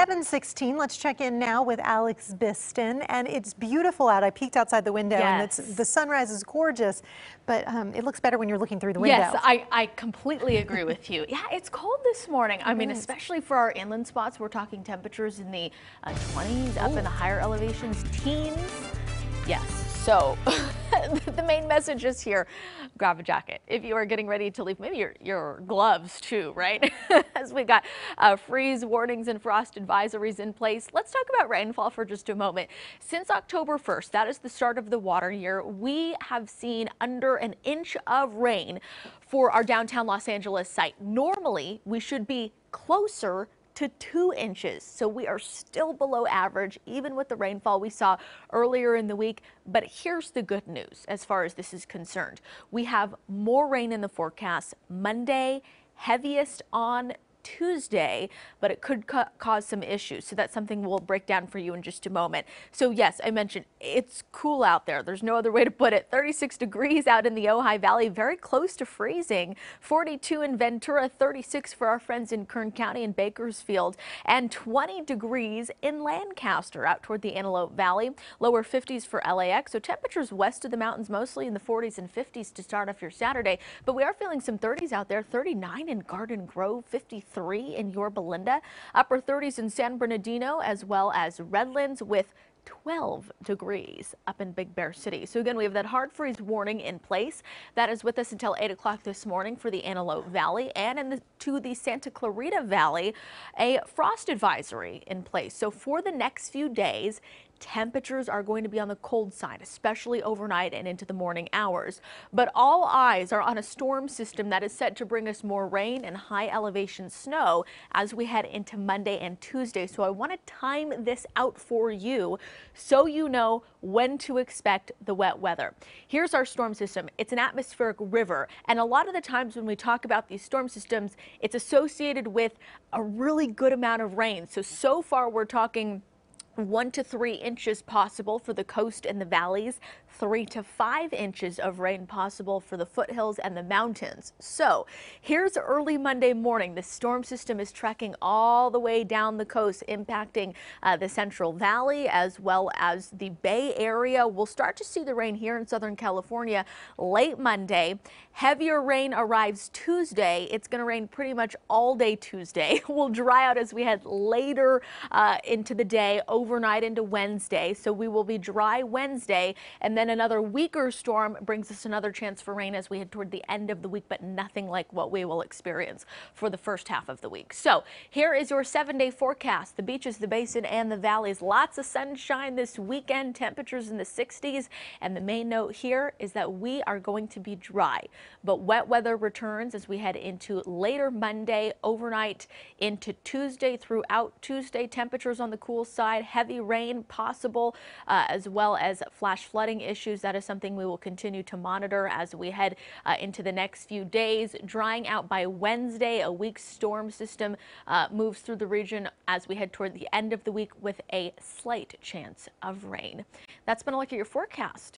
716, let's check in now with Alex Biston. And it's beautiful out. I peeked outside the window yes. and the sunrise is gorgeous, but um, it looks better when you're looking through the window. Yes, I, I completely agree with you. Yeah, it's cold this morning. I it mean, is. especially for our inland spots, we're talking temperatures in the uh, 20s, up in the higher elevations, teens. Yes, so. the main message is here, grab a jacket. If you are getting ready to leave, maybe your, your gloves too, right? As we've got uh, freeze warnings and frost advisories in place, let's talk about rainfall for just a moment. Since October 1st, that is the start of the water year, we have seen under an inch of rain for our downtown Los Angeles site. Normally, we should be closer to two inches. So we are still below average, even with the rainfall we saw earlier in the week. But here's the good news as far as this is concerned. We have more rain in the forecast Monday, heaviest on Tuesday, but it could ca cause some issues. So that's something we'll break down for you in just a moment. So yes, I mentioned it's cool out there. There's no other way to put it. 36 degrees out in the Ojai Valley, very close to freezing. 42 in Ventura, 36 for our friends in Kern County and Bakersfield, and 20 degrees in Lancaster out toward the Antelope Valley. Lower 50s for LAX. So temperatures west of the mountains mostly in the 40s and 50s to start off your Saturday. But we are feeling some 30s out there, 39 in Garden Grove, 53 Three in Yorba Linda, upper 30s in San Bernardino, as well as Redlands with 12 degrees up in Big Bear City. So again, we have that hard freeze warning in place. That is with us until 8 o'clock this morning for the Antelope Valley and in the, to the Santa Clarita Valley, a frost advisory in place. So for the next few days, temperatures are going to be on the cold side, especially overnight and into the morning hours. But all eyes are on a storm system that is set to bring us more rain and high elevation snow as we head into Monday and Tuesday. So I want to time this out for you so you know when to expect the wet weather. Here's our storm system. It's an atmospheric river. And a lot of the times when we talk about these storm systems, it's associated with a really good amount of rain. So, so far we're talking one to three inches possible for the coast and the valleys, three to five inches of rain possible for the foothills and the mountains. So here's early Monday morning. The storm system is tracking all the way down the coast, impacting uh, the Central Valley as well as the Bay Area. We'll start to see the rain here in Southern California late Monday. Heavier rain arrives Tuesday. It's going to rain pretty much all day Tuesday. we'll dry out as we head later uh, into the day overnight into Wednesday. So we will be dry Wednesday and then another weaker storm brings us another chance for rain as we head toward the end of the week, but nothing like what we will experience for the first half of the week. So here is your seven day forecast. The beaches, the basin and the valleys. Lots of sunshine this weekend. Temperatures in the 60s. And the main note here is that we are going to be dry, but wet weather returns as we head into later Monday overnight into Tuesday throughout Tuesday. Temperatures on the cool side heavy rain possible, uh, as well as flash flooding issues. That is something we will continue to monitor as we head uh, into the next few days. Drying out by Wednesday, a weak storm system uh, moves through the region as we head toward the end of the week with a slight chance of rain. That's been a look at your forecast.